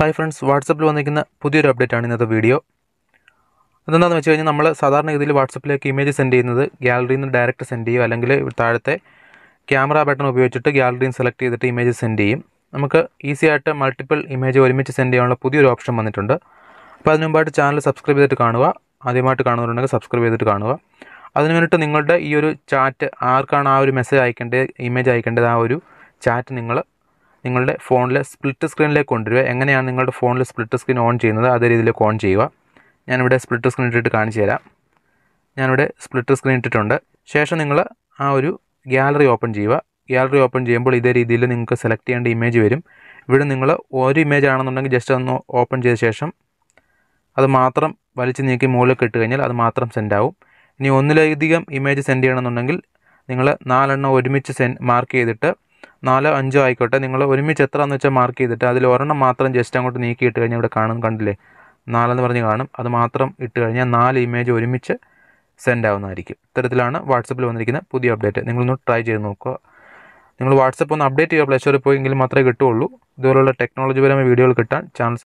hi friends വാട്സപ്പിൽ വന്നിരിക്കുന്ന പുതിയൊരു അപ്ഡേറ്റ് ആണ് ഇന്നത്തെ വീഡിയോ അതെന്താണെന്ന് വെച്ച് കഴിഞ്ഞാൽ നമ്മൾ സാധാരണ ഗതിയിൽ വാട്സപ്പിലേക്ക് ഇമേജ് സെൻഡ് ചെയ്യുന്നത് ഗ്യാലറിയിൽ നിന്ന് ഡയറക്റ്റ് സെൻഡ് ചെയ്യും അല്ലെങ്കിൽ താഴത്തെ ക്യാമറ ബട്ടൺ ഉപയോഗിച്ചിട്ട് ഗ്യാലറിയിൽ സെലക്ട് ചെയ്തിട്ട് ഇമേജ് സെൻഡ് ചെയ്യും നമുക്ക് ഈസി ആയിട്ട് മൾട്ടിപ്പിൾ ഇമേജ് ഒരുമിച്ച് സെൻഡ് ചെയ്യാനുള്ള പുതിയൊരു ഓപ്ഷൻ വന്നിട്ടുണ്ട് അപ്പോൾ അതിന് മുമ്പായിട്ട് ചാനൽ സബ്സ്ക്രൈബ് ചെയ്തിട്ട് കാണുക ആദ്യമായിട്ട് കാണുന്നുണ്ടെങ്കിൽ സബ്സ്ക്രൈബ് ചെയ്തിട്ട് കാണുക അതിന് വേണ്ടിയിട്ട് നിങ്ങളുടെ ഈ ഒരു ചാറ്റ് ആർക്കാണ് ആ ഒരു മെസ്സേജ് അയക്കേണ്ടത് ഇമേജ് അയക്കേണ്ടത് ആ ഒരു ചാറ്റ് നിങ്ങൾ നിങ്ങളുടെ ഫോണിൽ സ്പ്ലിറ്റ് സ്ക്രീനിലേക്ക് കൊണ്ടുവരിക എങ്ങനെയാണ് നിങ്ങളുടെ ഫോണിൽ സ്പ്ലിറ്റ് സ്ക്രീൻ ഓൺ ചെയ്യുന്നത് അതേ രീതിയിലേക്ക് ഓൺ ചെയ്യുക ഞാനിവിടെ സ്പ്ലിറ്റ് സ്ക്രീൻ ഇട്ടിട്ട് കാണിച്ചു തരാം ഞാനിവിടെ സ്പ്ലിറ്റ് സ്ക്രീൻ ഇട്ടിട്ടുണ്ട് ശേഷം നിങ്ങൾ ആ ഒരു ഗ്യാലറി ഓപ്പൺ ചെയ്യുക ഗ്യാലറി ഓപ്പൺ ചെയ്യുമ്പോൾ ഇതേ രീതിയിൽ നിങ്ങൾക്ക് സെലക്ട് ചെയ്യേണ്ട ഇമേജ് വരും ഇവിടെ നിങ്ങൾ ഒരു ഇമേജ് ആണെന്നുണ്ടെങ്കിൽ ജസ്റ്റ് ഒന്ന് ഓപ്പൺ ചെയ്ത ശേഷം അത് മാത്രം വലിച്ചു നീക്കി മുകളിലേക്ക് ഇട്ട് കഴിഞ്ഞാൽ അത് മാത്രം സെൻഡ് ആവും ഇനി ഒന്നിലധികം ഇമേജ് സെൻഡ് ചെയ്യണമെന്നുണ്ടെങ്കിൽ നിങ്ങൾ നാലെണ്ണം ഒരുമിച്ച് സെൻ മാർക്ക് ചെയ്തിട്ട് നാലോ അഞ്ചോ ആയിക്കോട്ടെ നിങ്ങൾ ഒരുമിച്ച് എന്ന് വെച്ചാൽ മാർക്ക് ചെയ്തിട്ട് അതിൽ ഒരെണ്ണം മാത്രം ജസ്റ്റ് അങ്ങോട്ട് നീക്കി ഇട്ട് കഴിഞ്ഞാൽ ഇവിടെ കാണും കണ്ടില്ലേ നാലെന്ന് പറഞ്ഞ് കാണും അത് മാത്രം ഇട്ട് കഴിഞ്ഞാൽ നാല് ഇമേജ് ഒരുമിച്ച് സെൻഡ് ആവുന്നതായിരിക്കും ഇത്തരത്തിലാണ് വാട്സപ്പിൽ വന്നിരിക്കുന്ന പുതിയ അപ്ഡേറ്റ് നിങ്ങളൊന്ന് ട്രൈ ചെയ്ത് നോക്കുക നിങ്ങൾ വാട്സപ്പ് ഒന്ന് അപ്ഡേറ്റ് ചെയ്യുക പ്ലേ സ്റ്റോറിൽ പോയെങ്കിൽ മാത്രമേ കിട്ടുകയുള്ളൂ ഇതുപോലുള്ള ടെക്നോളജി പരമായ വീഡിയോകൾ കിട്ടാൻ ചാനൽ